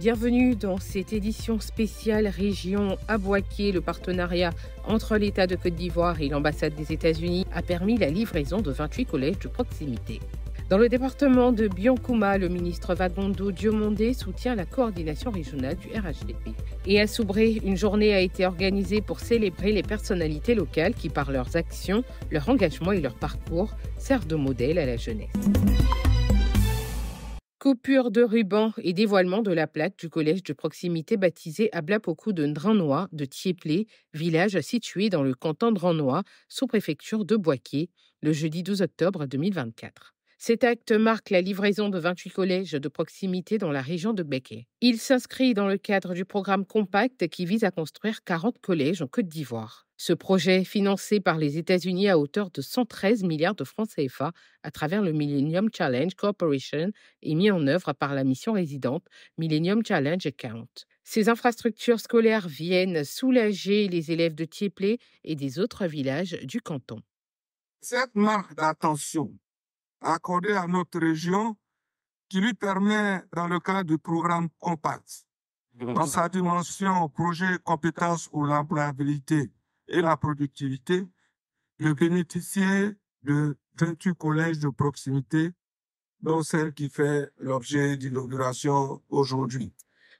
Bienvenue dans cette édition spéciale Région Aboaké. Le partenariat entre l'État de Côte d'Ivoire et l'ambassade des États-Unis a permis la livraison de 28 collèges de proximité. Dans le département de Biancouma, le ministre Vagondo Diomondé soutient la coordination régionale du RHDP. Et à Soubré, une journée a été organisée pour célébrer les personnalités locales qui, par leurs actions, leur engagement et leur parcours, servent de modèle à la jeunesse. Coupure de ruban et dévoilement de la plaque du collège de proximité baptisé Ablapoku de Dranois de Thieplé, village situé dans le canton Dranois, sous-préfecture de Boisquier, le jeudi 12 octobre 2024. Cet acte marque la livraison de 28 collèges de proximité dans la région de Béké. Il s'inscrit dans le cadre du programme Compact qui vise à construire 40 collèges en Côte d'Ivoire. Ce projet, financé par les États-Unis à hauteur de 113 milliards de francs CFA à travers le Millennium Challenge Corporation, est mis en œuvre par la mission résidente Millennium Challenge Account. Ces infrastructures scolaires viennent soulager les élèves de Tieplé et des autres villages du canton. Cette marque d'attention accordé à notre région qui lui permet, dans le cadre du programme Compact, dans sa dimension projet, compétences ou l'employabilité et la productivité, de bénéficier de 28 collèges de proximité, dont celle qui fait l'objet d'inauguration aujourd'hui.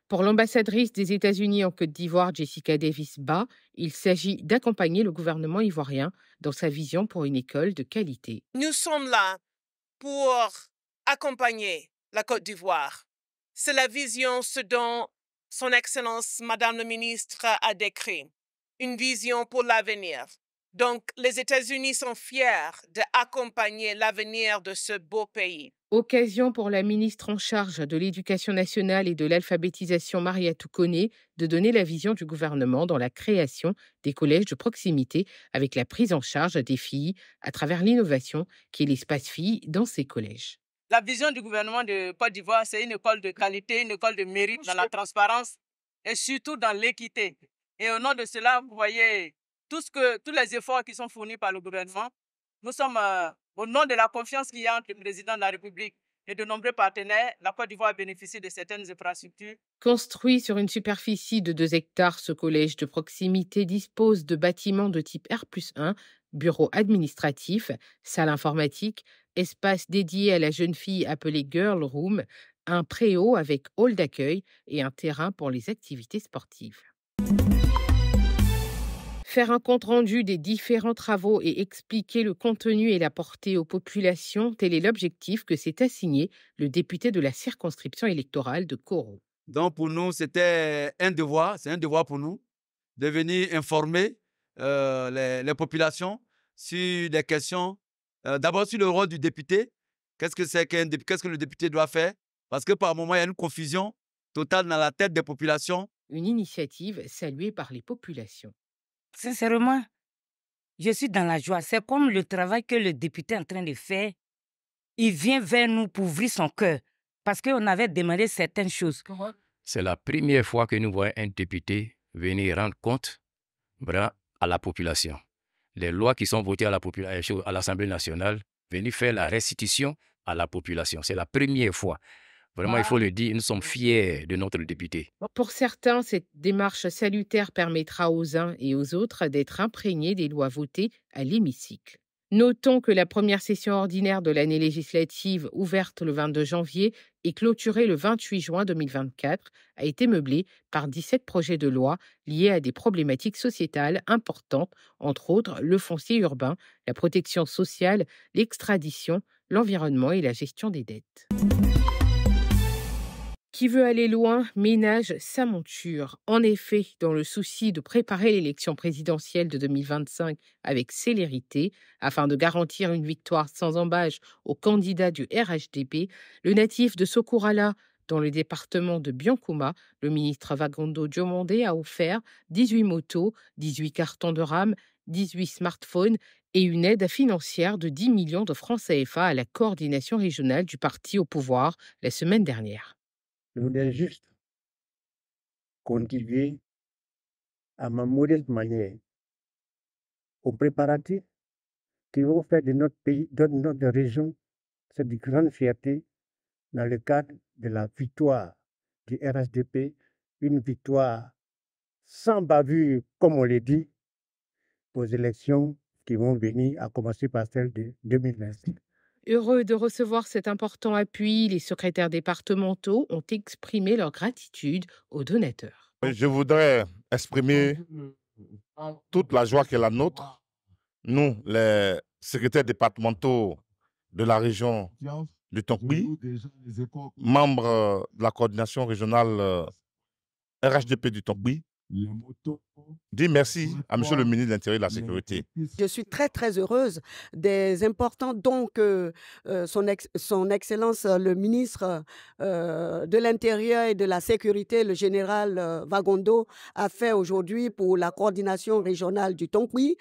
Pour l'ambassadrice des États-Unis en Côte d'Ivoire, Jessica Davis-Ba, il s'agit d'accompagner le gouvernement ivoirien dans sa vision pour une école de qualité. Nous sommes là pour accompagner la Côte d'Ivoire. C'est la vision, ce dont Son Excellence, Madame le Ministre, a décrit. Une vision pour l'avenir, donc, les États-Unis sont fiers d'accompagner l'avenir de ce beau pays. Occasion pour la ministre en charge de l'Éducation nationale et de l'alphabétisation, Maria Toukone, de donner la vision du gouvernement dans la création des collèges de proximité avec la prise en charge des filles à travers l'innovation qui est l'espace filles dans ces collèges. La vision du gouvernement de Côte d'Ivoire, c'est une école de qualité, une école de mérite dans la transparence et surtout dans l'équité. Et au nom de cela, vous voyez, tous les efforts qui sont fournis par le gouvernement. Nous sommes, euh, au nom de la confiance qu'il y a entre le président de la République et de nombreux partenaires, la Côte d'Ivoire bénéficie de certaines infrastructures. Construit sur une superficie de 2 hectares, ce collège de proximité dispose de bâtiments de type R 1, bureaux administratifs, salle informatique, espace dédié à la jeune fille appelée Girl Room, un préau avec hall d'accueil et un terrain pour les activités sportives faire un compte-rendu des différents travaux et expliquer le contenu et la portée aux populations, tel est l'objectif que s'est assigné le député de la circonscription électorale de Coro. Donc pour nous, c'était un devoir, c'est un devoir pour nous, de venir informer euh, les, populations sur des questions, euh, d'abord sur le rôle du député, qu'est-ce que c'est qu'un député, qu'est-ce que le député doit faire, parce que par moment, il y a une confusion totale dans la tête des populations. Une initiative saluée par les populations. Sincèrement, je suis dans la joie. C'est comme le travail que le député est en train de faire. Il vient vers nous pour ouvrir son cœur parce qu'on avait demandé certaines choses. C'est la première fois que nous voyons un député venir rendre compte à la population. Les lois qui sont votées à la population, euh, à l'Assemblée nationale, venir faire la restitution à la population. C'est la première fois. Vraiment, il bah faut le dire, nous sommes fiers de notre député. Pour certains, cette démarche salutaire permettra aux uns et aux autres d'être imprégnés des lois votées à l'hémicycle. Notons que la première session ordinaire de l'année législative, ouverte le 22 janvier et clôturée le 28 juin 2024, a été meublée par 17 projets de loi liés à des problématiques sociétales importantes, entre autres le foncier urbain, la protection sociale, l'extradition, l'environnement et la gestion des dettes. Qui veut aller loin ménage sa monture. En effet, dans le souci de préparer l'élection présidentielle de 2025 avec célérité, afin de garantir une victoire sans embâche au candidat du RHDP, le natif de Sokourala, dans le département de Biancouma, le ministre Vagondo Diomandé a offert 18 motos, 18 cartons de rame, 18 smartphones et une aide financière de 10 millions de francs CFA à la coordination régionale du parti au pouvoir la semaine dernière. Je voudrais juste continuer à ma modeste manière aux préparatifs qui vont faire de notre pays, de notre région, cette grande fierté dans le cadre de la victoire du RSDP, une victoire sans bavure, comme on le dit, aux élections qui vont venir, à commencer par celle de 2025. Heureux de recevoir cet important appui, les secrétaires départementaux ont exprimé leur gratitude aux donateurs. Je voudrais exprimer toute la joie qui est la nôtre. Nous, les secrétaires départementaux de la région du Tonkpi, membres de la coordination régionale euh, RHDP du Tonkpi, Dis merci à Monsieur le ministre de l'Intérieur et de la Sécurité. Je suis très, très heureuse des importants dons euh, euh, que son, Excellence euh, le ministre de l'Intérieur et de la Sécurité, le général Wagondo, Vagondo, a fait aujourd'hui pour la coordination régionale du Tonkwi.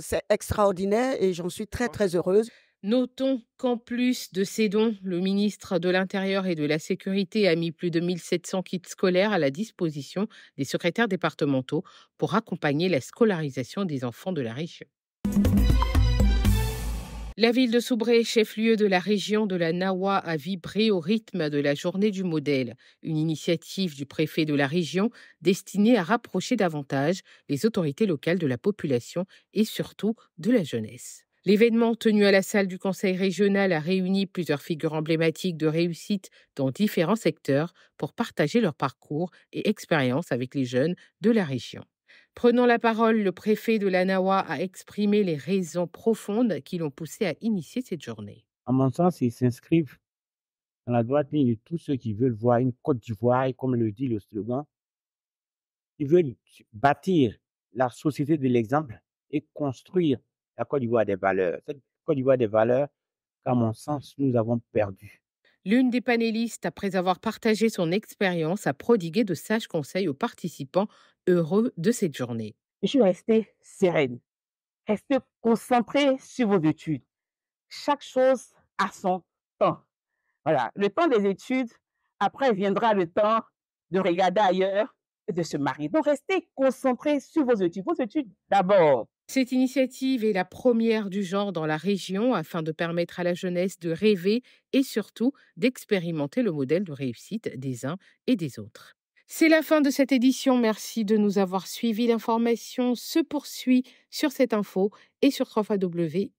C'est extraordinaire et j'en suis très, très heureuse. Notons qu'en plus de ces dons, le ministre de l'Intérieur et de la Sécurité a mis plus de 1700 kits scolaires à la disposition des secrétaires départementaux pour accompagner la scolarisation des enfants de la région. La ville de Soubré, chef-lieu de la région de la Nawa, a vibré au rythme de la journée du modèle, une initiative du préfet de la région destinée à rapprocher davantage les autorités locales de la population et surtout de la jeunesse. L'événement tenu à la salle du Conseil régional a réuni plusieurs figures emblématiques de réussite dans différents secteurs pour partager leur parcours et expérience avec les jeunes de la région. Prenant la parole, le préfet de l'Anawa a exprimé les raisons profondes qui l'ont poussé à initier cette journée. À mon sens, ils s'inscrivent dans la droite ligne de tous ceux qui veulent voir une Côte d'Ivoire, comme le dit le slogan. Ils veulent bâtir la société de l'exemple et construire la Côte d'Ivoire a des valeurs. Côte d'Ivoire a des valeurs qu'à mon sens, nous avons perdues. L'une des panélistes, après avoir partagé son expérience, a prodigué de sages conseils aux participants heureux de cette journée. Je suis restée sereine. Restez concentrée sur vos études. Chaque chose a son temps. Voilà, le temps des études, après viendra le temps de regarder ailleurs et de se marier. Donc, restez concentrés sur vos études. Vos études d'abord. Cette initiative est la première du genre dans la région afin de permettre à la jeunesse de rêver et surtout d'expérimenter le modèle de réussite des uns et des autres. C'est la fin de cette édition. Merci de nous avoir suivis. L'information se poursuit sur cette info et sur www.cetinfo.ci.